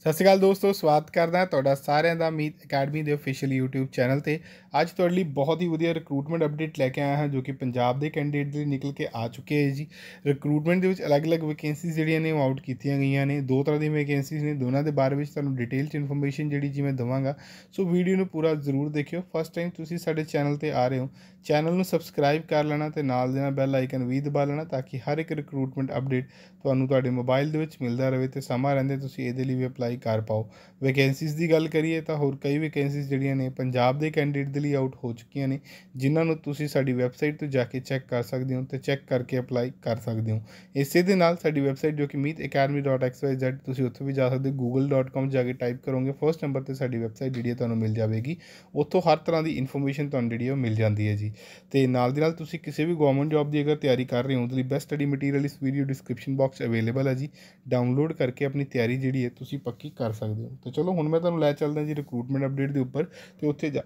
ਸਤਿ ਸ਼੍ਰੀ ਅਕਾਲ ਦੋਸਤੋ ਸਵਾਗਤ ਕਰਦਾ ਤੁਹਾਡਾ ਸਾਰਿਆਂ ਦਾ ਮੀਤ ਅਕੈਡਮੀ ਦੇ ਅਫੀਸ਼ੀਅਲ YouTube ਚੈਨਲ ਤੇ ਅੱਜ ਤੁਹਾਡੇ ਲਈ ਬਹੁਤ ਹੀ ਵਧੀਆ ਰਿਕਰੂਟਮੈਂਟ ਅਪਡੇਟ ਲੈ ਕੇ ਆਇਆ ਹਾਂ ਜੋ ਕਿ ਪੰਜਾਬ ਦੇ ਕੈਂਡੀਡੇਟ ਦੇ ਨਿਕਲ ਕੇ ਆ ਚੁੱਕੇ ਹੈ ਜੀ ਰਿਕਰੂਟਮੈਂਟ ਦੇ ਵਿੱਚ ਅਲੱਗ-ਅਲੱਗ ਵੈਕੈਂਸੀਜ਼ ਜਿਹੜੀਆਂ ਨੇ ਉਹ ਆਊਟ ਕੀਤੀਆਂ ਗਈਆਂ ਨੇ ਦੋ ਤਰ੍ਹਾਂ ਦੀਆਂ ਵੈਕੈਂਸੀਜ਼ ਨੇ ਦੋਨਾਂ ਦੇ ਬਾਰੇ ਵਿੱਚ ਤੁਹਾਨੂੰ ਡਿਟੇਲ ਚ ਇਨਫੋਰਮੇਸ਼ਨ ਜਿਹੜੀ ਜੀ ਮੈਂ ਦਵਾਂਗਾ ਸੋ ਵੀਡੀਓ ਨੂੰ ਪੂਰਾ ਜ਼ਰੂਰ ਦੇਖਿਓ ਫਸਟ ਟਾਈਮ ਤੁਸੀਂ ਸਾਡੇ ਚੈਨਲ ਤੇ ਆ ਰਹੇ ਹੋ ਚੈਨਲ ਨੂੰ ਸਬਸਕ੍ਰਾਈਬ ਕਰ ਲੈਣਾ ਤੇ ਨਾਲ ਦੇ ਨਾਲ ਬੈਲ ਆਈਕਨ ਵੀ ਦਬਾ ਲੈਣਾ ਤਾਂ ਕਿ ਹਰ ਇੱਕ ਰਿਕਰੂਟਮੈਂਟ ਅਪਡੇਟ ਤੁਹਾਨੂੰ ਤੁਹਾਡੇ ਮੋਬਾਈਲ ਦੇ ਵਿੱਚ ਮਿਲਦਾ ਰਹੇ ਤੇ ਸਮਾਂ ਰਹਿੰਦੇ ਤੁਸੀਂ ਇਹਦੇ ਲਈ ਵੀ ਅਪਲਾਈ ਅਪਲਾਈ ਕਰ ਪਾਓ ਵੈਕੈਂਸੀਜ਼ ਦੀ ਗੱਲ ਕਰੀਏ ਤਾਂ ਹੋਰ ਕਈ ਵੈਕੈਂਸੀਜ਼ ਜਿਹੜੀਆਂ ਨੇ ਪੰਜਾਬ ਦੇ ਕੈਂਡੀਡੇਟ ਦੇ ਲਈ ਆਊਟ ਹੋ ਚੁੱਕੀਆਂ ਨੇ ਜਿਨ੍ਹਾਂ ਨੂੰ ਤੁਸੀਂ ਸਾਡੀ ਵੈਬਸਾਈਟ ਤੋਂ ਜਾ ਕੇ ਚੈੱਕ ਕਰ ਸਕਦੇ ਹੋ ਤੇ ਚੈੱਕ ਕਰਕੇ ਅਪਲਾਈ ਕਰ ਸਕਦੇ ਹੋ ਇਸੇ ਦੇ ਨਾਲ ਸਾਡੀ ਵੈਬਸਾਈਟ ਜੋ ਕਿ meetacademy.xyz ਤੁਸੀਂ ਉੱਥੇ ਵੀ ਜਾ ਸਕਦੇ ਹੋ google.com ਜਾ ਕੇ ਟਾਈਪ ਕਰੋਗੇ ਫਰਸਟ ਨੰਬਰ ਤੇ ਸਾਡੀ ਵੈਬਸਾਈਟ ਜਿਹੜੀ ਤੁਹਾਨੂੰ ਮਿਲ ਜਾਵੇਗੀ ਉੱਥੋਂ ਹਰ ਤਰ੍ਹਾਂ ਦੀ ਇਨਫੋਰਮੇਸ਼ਨ ਤੁਹਾਨੂੰ ਜਿਹੜੀ ਉਹ ਮਿਲ ਜਾਂਦੀ ਹੈ ਜੀ ਤੇ ਨਾਲ ਦੀ ਨਾਲ ਤੁਸੀਂ ਕਿਸੇ ਵੀ ਗਵਰਨਮੈਂਟ ਜੌਬ ਦੀ ਅਗਰ ਤਿਆਰੀ ਕਰ ਰਹੇ ਹੋ ਉਹਦੇ ਲਈ ਬੈਸਟ ਸਟੱਡੀ ਮਟੀਰੀਅਲ ਇਸ ਵੀਡੀਓ ਡਿਸਕ੍ਰਿਪਸ਼ਨ ਬਾਕਸ ਅਵੇਲੇਬਲ ਹੈ ਜੀ ਡਾਊਨਲੋਡ ਕਰਕੇ ਆਪਣੀ ਤਿਆਰੀ ਜਿਹੜੀ ਹੈ ਤੁਸੀਂ ਬਾਕੀ ਕਰ ਸਕਦੇ ਹੋ ਤਾਂ ਚਲੋ ਹੁਣ ਮੈਂ ਤੁਹਾਨੂੰ ਲੈ ਚੱਲਦਾ ਜੀ ਰਿਕਰੂਟਮੈਂਟ ਅਪਡੇਟ ਦੇ ਉੱਪਰ ਤੇ ਉੱਥੇ ਜਾ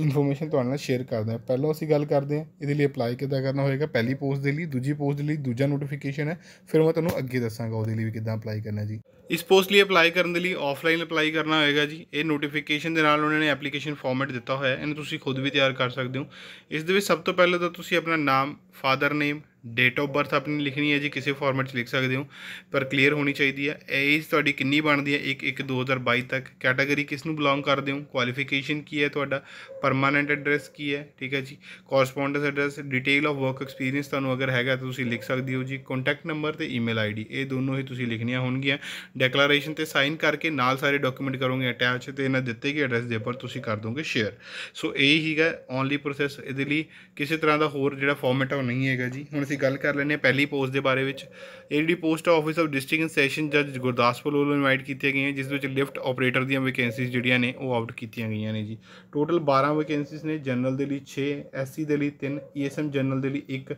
ਇਨਫੋਰਮੇਸ਼ਨ ਤੁਹਾਡੇ ਨਾਲ ਸ਼ੇਅਰ ਕਰਦਾ ਹਾਂ ਪਹਿਲਾਂ ਅਸੀਂ ਗੱਲ ਕਰਦੇ ਹਾਂ ਇਹਦੇ ਲਈ ਅਪਲਾਈ ਕਿੱਦਾਂ ਕਰਨਾ ਹੋਏਗਾ ਪਹਿਲੀ ਪੋਸਟ ਦੇ ਲਈ ਦੂਜੀ ਪੋਸਟ ਦੇ ਲਈ ਦੂਜਾ ਨੋਟੀਫਿਕੇਸ਼ਨ ਹੈ ਫਿਰ ਮੈਂ ਤੁਹਾਨੂੰ ਅੱਗੇ ਦੱਸਾਂਗਾ ਉਹਦੇ ਲਈ ਵੀ ਕਿੱਦਾਂ ਅਪਲਾਈ ਕਰਨਾ ਜੀ ਇਸ ਪੋਸਟ ਲਈ ਅਪਲਾਈ ਕਰਨ ਦੇ ਲਈ ਆਫਲਾਈਨ ਅਪਲਾਈ ਕਰਨਾ ਹੋਏਗਾ ਜੀ ਇਹ ਨੋਟੀਫਿਕੇਸ਼ਨ ਦੇ ਨਾਲ ਉਹਨਾਂ ਨੇ ਐਪਲੀਕੇਸ਼ਨ ਫਾਰਮੈਟ ਦਿੱਤਾ ਹੋਇਆ ਹੈ ਇਹਨੂੰ ਤੁਸੀਂ ਖੁਦ ਵੀ ਤਿਆਰ ਕਰ ਸਕਦੇ ਹੋ ਇਸ ਦੇ ਵਿੱਚ ਸਭ ਤੋਂ ਪਹਿਲਾਂ ਤਾਂ ਤੁਸੀਂ ਆਪਣਾ ਨਾਮ father name date of birth ਆਪਣੀ ਲਿਖਣੀ ਹੈ ਜੀ ਕਿਸੇ ਫਾਰਮੈਟ 'ਚ ਲਿਖ ਸਕਦੇ ਹੋ ਪਰ ਕਲੀਅਰ ਹੋਣੀ ਚਾਹੀਦੀ ਹੈ ਏਜ ਤੁਹਾਡੀ ਕਿੰਨੀ ਬਣਦੀ ਹੈ 1 1 2022 ਤੱਕ ਕੈਟਾਗਰੀ ਕਿਸ ਨੂੰ ਬਿਲੋਂਗ ਕਰਦੇ ਹੋ ਕੁਆਲੀਫਿਕੇਸ਼ਨ ਕੀ ਹੈ ਤੁਹਾਡਾ ਪਰਮਾਨੈਂਟ ਐਡਰੈਸ ਕੀ ਹੈ ਠੀਕ ਹੈ ਜੀ correspondence address detail of work experience ਤੁਹਾਨੂੰ ਅਗਰ ਹੈਗਾ ਤਾਂ ਤੁਸੀਂ ਲਿਖ ਸਕਦੇ ਹੋ ਜੀ ਕੰਟੈਕਟ ਨੰਬਰ ਤੇ ਈਮੇਲ ਆਈਡੀ ਇਹ ਦੋਨੋਂ ਹੀ ਤੁਸੀਂ ਲਿਖਣੀਆਂ ਹੋਣਗੀਆਂ ਡੈਕਲੇਰੇਸ਼ਨ ਤੇ ਸਾਈਨ ਕਰਕੇ ਨਾਲ ਸਾਰੇ ਡਾਕੂਮੈਂਟ ਕਰੋਗੇ ਅਟੈਚ ਤੇ ਇਹਨਾਂ ਦਿੱਤੇ ਗਏ ਐਡਰੈਸ ਦੇ ਉੱਪਰ ਤੁਸੀਂ ਕਰ ਦੋਗੇ ਸ਼ੇਅਰ ਸੋ ਇਹ ਹੀਗਾ ਓਨਲੀ ਪ੍ਰੋਸੈਸ ਇਹਦੇ ਲਈ ਕਿਸੇ ਤਰ੍ਹਾਂ ਦਾ ਹੋਰ ਜਿਹੜਾ ਫਾਰਮੈਟ ਹੈ ਉਹ ਨਹੀਂ ਹੈਗਾ ਜੀ ਹੁਣ ਅਸੀਂ ਗੱਲ ਕਰ ਲੈਨੇ ਆ ਪਹਿਲੀ ਪੋਸਟ ਦੇ ਬਾਰੇ ਵਿੱਚ ਇਹ ਜਿਹੜੀ post office of district session ਜੱਜ ਗੁਰਦਾਸਪੁਰ ਵੱਲੋਂ ਇਨਵਾਈਟ ਕੀਤੀਆਂ ਗਈਆਂ ਜਿਸ ਵਿੱਚ ਲਿਫਟ ਆਪਰੇਟਰ ਦੀਆਂ ਵੈਕੈਂਸੀਸ ਜਿਹੜੀਆਂ ਨੇ ਉਹ ਆਊਟ ਕੀਤੀਆਂ ਗਈਆਂ ਨੇ ਜੀ ਟੋਟਲ 12 ਵੈਕੈਂਸੀਸ ਨੇ ਜਨਰਲ ਦੇ ਲਈ 6 ਐਸਸੀ ਦੇ ਲਈ 3 ਈਐਸਐਮ ਜਨਰਲ ਦੇ ਲਈ 1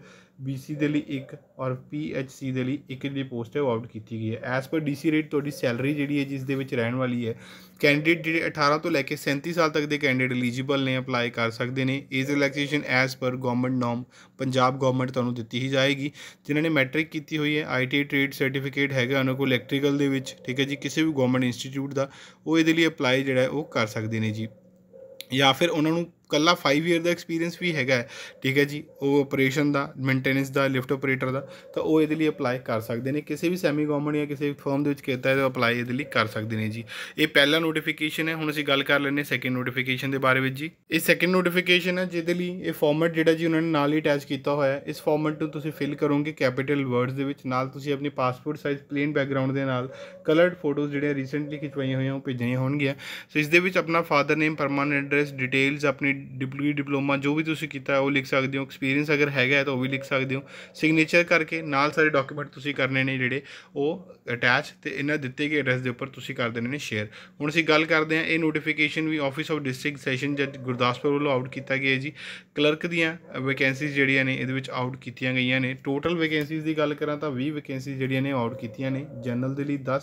BC ਦੇ ਲਈ ਇੱਕ ਔਰ PHC ਦੇ ਲਈ ਇੱਕ ਜਿਹੜੀ ਪੋਸਟ ਹੈ ਉਹ ਆਊਟ ਕੀਤੀ ਗਈ ਹੈ ਐਸ ਪਰ DC ਰੇਟ ਤੁਹਾਡੀ ਸੈਲਰੀ ਜਿਹੜੀ ਹੈ ਜਿਸ ਦੇ ਵਿੱਚ ਰਹਿਣ ਵਾਲੀ ਹੈ ਕੈਂਡੀਡੇਟ ਜਿਹੜੇ 18 ਤੋਂ ਲੈ ਕੇ 37 ਸਾਲ ਤੱਕ ਦੇ ਕੈਂਡੀਡੇਟ ਐਲੀਜੀਬਲ ਨੇ ਅਪਲਾਈ ਕਰ ਸਕਦੇ ਨੇ ਏਜ ਰਿਲੈਕਸੇਸ਼ਨ ਐਸ ਪਰ ਗਵਰਨਮੈਂਟ ਨਾਮ ਪੰਜਾਬ ਗਵਰਨਮੈਂਟ ਤੁਹਾਨੂੰ ਦਿੱਤੀ ਹੀ ਜਾਏਗੀ ਜਿਨ੍ਹਾਂ ਨੇ ਮੈਟ੍ਰਿਕ ਕੀਤੀ ਹੋਈ ਹੈ ਆਈਟੀ ਟ੍ਰੇਡ ਸਰਟੀਫਿਕੇਟ ਹੈਗਾ ਉਹਨਾਂ ਕੋਲ ਇਲੈਕਟ੍ਰੀਕਲ ਦੇ ਵਿੱਚ ਠੀਕ ਹੈ ਜੀ ਕਿਸੇ ਵੀ ਗਵਰਨਮੈਂਟ ਇੰਸਟੀਚਿਊਟ ਦਾ ਉਹ ਇਹਦੇ ਲਈ ਅਪਲਾਈ ਜਿਹੜਾ ਉਹ ਕਰ ਸਕਦੇ ਨੇ ਜੀ ਜਾਂ ਫਿਰ ਉਹਨਾਂ ਨੂੰ ਕੱਲਾ 5 ਇਅਰ ਦਾ ਐਕਸਪੀਰੀਅੰਸ ਵੀ ਹੈਗਾ ਠੀਕ ਹੈ ਜੀ ਉਹ ਆਪਰੇਸ਼ਨ ਦਾ ਮੇਨਟੇਨੈਂਸ ਦਾ ਲਿਫਟ ਆਪਰੇਟਰ ਦਾ ਤਾਂ ਉਹ ਇਹਦੇ ਲਈ ਅਪਲਾਈ ਕਰ ਸਕਦੇ ਨੇ ਕਿਸੇ ਵੀ ਸੈਮੀ ਗਵਰਨਮੈਂਟ ਜਾਂ ਕਿਸੇ ਫਰਮ ਦੇ ਵਿੱਚ ਕੀਤਾ ਹੈ ਤਾਂ ਅਪਲਾਈ ਇਹਦੇ ਲਈ ਕਰ ਸਕਦੇ ਨੇ ਜੀ ਇਹ ਪਹਿਲਾ ਨੋਟੀਫਿਕੇਸ਼ਨ ਹੈ ਹੁਣ ਅਸੀਂ ਗੱਲ ਕਰ ਲੈਂਦੇ ਸੈਕੰਡ ਨੋਟੀਫਿਕੇਸ਼ਨ ਦੇ ਬਾਰੇ ਵਿੱਚ ਜੀ ਇਹ ਸੈਕੰਡ ਨੋਟੀਫਿਕੇਸ਼ਨ ਹੈ ਜਿਹਦੇ ਲਈ ਇਹ ਫਾਰਮੈਟ ਜਿਹੜਾ ਜੀ ਉਹਨਾਂ ਨੇ ਨਾਲ ਹੀ ਅਟੈਚ ਕੀਤਾ ਹੋਇਆ ਹੈ ਇਸ ਫਾਰਮੈਟ ਨੂੰ ਤੁਸੀਂ ਫਿਲ ਕਰੋਗੇ ਕੈਪੀਟਲ ਵਰਡਸ ਦੇ ਵਿੱਚ ਨਾਲ ਤੁਸੀਂ ਆਪਣੀ ਪਾਸਪੋਰਟ ਸਾਈਜ਼ ਪਲੇਨ ਬੈਕਗ੍ਰਾਉਂਡ ਦੇ ਨਾਲ ਕਲਰਡ ਫੋਟੋਜ਼ ਜਿਹੜੇ ਰੀਸੈਂਟਲੀ ਖਿਚਵਾਈਆਂ ਹੋਈਆਂ ਉਹ ਭੇਜਣੀਆਂ ਹੋਣਗੀਆਂ ਸੋ ਇਸ ਦੇ ਵਿੱਚ ਆਪਣਾ father name permanent address details ਆਪਣੀ ਡਿਪਲੋਮਾ ਡਿਪਲੋਮਾ ਜੋ ਵੀ ਤੁਸੀਂ ਕੀਤਾ ਉਹ ਲਿਖ ਸਕਦੇ ਹੋ ਐਕਸਪੀਰੀਅੰਸ ਅਗਰ ਹੈਗਾ ਤਾਂ ਉਹ ਵੀ ਲਿਖ ਸਕਦੇ ਹੋ ਸਿਗਨੇਚਰ ਕਰਕੇ ਨਾਲ ਸਾਰੇ ਡਾਕੂਮੈਂਟ ਤੁਸੀਂ ਕਰਨੇ ਨੇ ਜਿਹੜੇ ਉਹ ਅਟੈਚ ਤੇ ਇਹਨਾਂ ਦਿੱਤੇ ਗਏ ਐਡਰੈਸ ਦੇ ਉੱਪਰ ਤੁਸੀਂ ਕਰ ਦੇਣੇ ਨੇ ਸ਼ੇਅਰ ਹੁਣ ਅਸੀਂ ਗੱਲ ਕਰਦੇ ਹਾਂ ਇਹ ਨੋਟੀਫਿਕੇਸ਼ਨ ਵੀ ਆਫਿਸ ਆਫ ਡਿਸਟ੍ਰਿਕਟ ਸੈਸ਼ਨ ਜੱਜ ਗੁਰਦਾਸਪੁਰ ਵੱਲੋਂ ਆਊਟ ਕੀਤਾ ਗਿਆ ਜੀ ਕਲਰਕ ਦੀਆਂ ਵੈਕੈਂਸੀਜ਼ ਜਿਹੜੀਆਂ ਨੇ ਇਹਦੇ ਵਿੱਚ ਆਊਟ ਕੀਤੀਆਂ ਗਈਆਂ ਨੇ ਟੋਟਲ ਵੈਕੈਂਸੀਜ਼ ਦੀ ਗੱਲ ਕਰਾਂ ਤਾਂ 20 ਵੈਕੈਂਸੀਜ਼ ਜਿਹੜੀਆਂ ਨੇ ਆਊਟ ਕੀਤੀਆਂ ਨੇ ਜਨਰਲ ਦੇ ਲਈ 10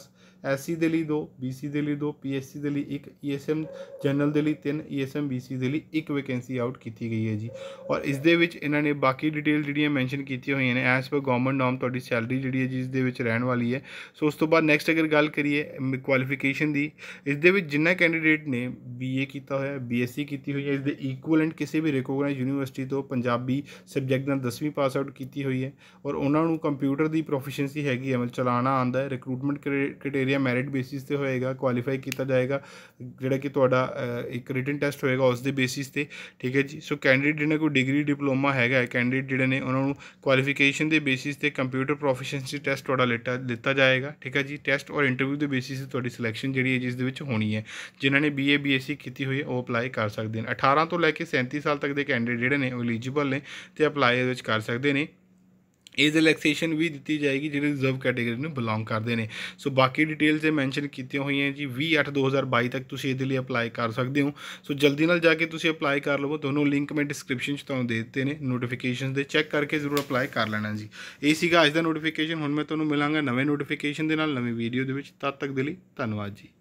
ਐਸਸੀ ਦੇ ਲਈ 2 ਬੀਸੀ ਦੇ ਲਈ 2 ਪੀਐਸਸੀ ਦੇ ਲਈ 1 ਈਐਸਐਮ ਜਨਰਲ ਦੇ ਲਈ 3 ਈਐਸਐਮ ਬੀਸੀ ਦੇ ਲਈ ਤੋਂ ਵੈਕੈਂਸੀ ਆਊਟ ਕੀਤੀ ਗਈ ਹੈ ਜੀ ਔਰ ਇਸ ਦੇ ਵਿੱਚ ਇਹਨਾਂ ਨੇ ਬਾਕੀ ਡਿਟੇਲ ਜਿਹੜੀਆਂ ਮੈਂਸ਼ਨ ਕੀਤੀਆਂ ਹੋਈਆਂ ਨੇ ਐਸ ਪਰ ਗਵਰਨਮੈਂਟ ਨਾਮ ਤੁਹਾਡੀ ਸੈਲਰੀ ਜਿਹੜੀ ਹੈ ਜਿਸ ਦੇ ਵਿੱਚ ਰਹਿਣ ਵਾਲੀ ਹੈ ਸੋ ਉਸ ਤੋਂ ਬਾਅਦ ਨੈਕਸਟ ਅਗਰ ਗੱਲ ਕਰੀਏ ਕੁਆਲੀਫਿਕੇਸ਼ਨ ਦੀ ਇਸ ਦੇ ਵਿੱਚ ਜਿੰਨਾ ਕੈਂਡੀਡੇਟ ਨੇ ਬੀਏ ਕੀਤਾ ਹੋਇਆ ਬੀਐਸਸੀ ਕੀਤੀ ਹੋਈ ਹੈ ਇਸ ਦੇ ਇਕੁਇਵਲੈਂਟ ਕਿਸੇ ਵੀ ਰਿਕੋਗਨਾਈਜ਼ ਯੂਨੀਵਰਸਿਟੀ ਤੋਂ ਪੰਜਾਬੀ ਸਬਜੈਕਟ ਨਾਲ 10ਵੀਂ ਪਾਸ ਆਊਟ ਕੀਤੀ ਹੋਈ ਹੈ ਔਰ ਉਹਨਾਂ ਨੂੰ ਕੰਪਿਊਟਰ ਦੀ ਪ੍ਰੋਫੀਸ਼ੀਐਂਸੀ ਹੈਗੀ ਹੈ ਮਤਲਬ ਚਲਾਣਾ ਆਂਦਾ ਹੈ ਰਿਕਰੂਟਮੈਂਟ ਕ੍ਰਾਈਟੇਰੀਆ ਮੈਰਿਟ ਬੇਸਿਸ ਤੇ ਹੋਏਗਾ ਕੁਆਲੀਫਾਈ ਕੀਤਾ ਜਾਏਗਾ ਜਿਹੜਾ ਕਿ ਤੁਹਾਡਾ ਇੱਕ ਰਿਟਨ ਟੈਸਟ ਹੋਏਗਾ ਉਸ ਦੇ ਬੇਸਿਸ ਵਾਸਤੇ ਠੀਕ ਹੈ ਜੀ ਸੋ ਕੈਂਡੀਡੇਟ ਜਿਹਨਾਂ ਕੋਈ ਡਿਗਰੀ ਡਿਪਲੋਮਾ ਹੈਗਾ ਕੈਂਡੀਡੇਟ ਜਿਹੜੇ ਨੇ ਉਹਨਾਂ ਨੂੰ ਕੁਆਲੀਫਿਕੇਸ਼ਨ ਦੇ ਬੇਸਿਸ ਤੇ ਕੰਪਿਊਟਰ ਪ੍ਰੋਫੀਸ਼ੀਐਂਸੀ ਟੈਸਟ ਤੁਹਾਡਾ ਲੈਟਾ ਦਿੱਤਾ ਜਾਏਗਾ ਠੀਕ ਹੈ ਜੀ ਟੈਸਟ ਔਰ ਇੰਟਰਵਿਊ ਦੇ ਬੇਸਿਸ ਤੇ ਤੁਹਾਡੀ ਸਿਲੈਕਸ਼ਨ ਜਿਹੜੀ ਹੈ ਜਿਸ ਦੇ ਵਿੱਚ ਹੋਣੀ ਹੈ ਜਿਨ੍ਹਾਂ ਨੇ ਬੀਏ ਬੀਐਸਸੀ ਕੀਤੀ ਹੋਈ ਹੈ ਉਹ ਅਪਲਾਈ ਕਰ ਸਕਦੇ ਨੇ 18 ਤੋਂ ਲੈ ਕੇ 37 ਸਾਲ ਤੱਕ ਦੇ ਕੈਂਡੀਡੇਟ ਜਿਹੜੇ ਨੇ ਉਹ ਐਲੀਜੀਬਲ ਨੇ ਤੇ ਅਪਲਾਈ ਇਹਦੇ ਵਿੱਚ ਕਰ ਸਕਦੇ ਨੇ ਏਜ ਰਿਲੈਕਸੇਸ਼ਨ ਵੀ ਦਿੱਤੀ ਜਾਏਗੀ ਜਿਹੜੇ ਰਿਜ਼ਰਵ ਕੈਟਾਗਰੀ ਨੂੰ ਬਿਲੋਂਗ ਕਰਦੇ ਨੇ ਸੋ ਬਾਕੀ ਡਿਟੇਲਸ ਇਹ ਮੈਂਸ਼ਨ ਕੀਤੀਆਂ ਹੋਈਆਂ ਜੀ 28/2022 ਤੱਕ ਤੁਸੀਂ ਇਹਦੇ ਲਈ ਅਪਲਾਈ ਕਰ ਸਕਦੇ ਹੋ ਸੋ ਜਲਦੀ ਨਾਲ ਜਾ ਕੇ ਤੁਸੀਂ ਅਪਲਾਈ ਕਰ ਲਵੋ ਦੋਨੋਂ ਲਿੰਕ ਮੈਂ ਡਿਸਕ੍ਰਿਪਸ਼ਨ 'ਚ ਤੁਹਾਨੂੰ ਦੇ ਦਿੱਤੇ ਨੇ ਨੋਟੀਫਿਕੇਸ਼ਨਸ ਦੇ ਚੈੱਕ ਕਰਕੇ ਜ਼ਰੂਰ ਅਪਲਾਈ ਕਰ ਲੈਣਾ ਜੀ ਇਹ ਸੀਗਾ ਅੱਜ ਦਾ ਨੋਟੀਫਿਕੇਸ਼ਨ ਹੁਣ ਮੈਂ ਤੁਹਾਨੂੰ ਮਿਲਾਂਗਾ ਨਵੇਂ ਨੋਟੀਫਿਕੇਸ਼ਨ ਦੇ ਨਾਲ ਨਵੀਂ ਵੀਡੀਓ ਦੇ ਵਿੱਚ ਤਦ ਤੱਕ ਦੇ ਲਈ ਧੰਨਵਾਦ ਜੀ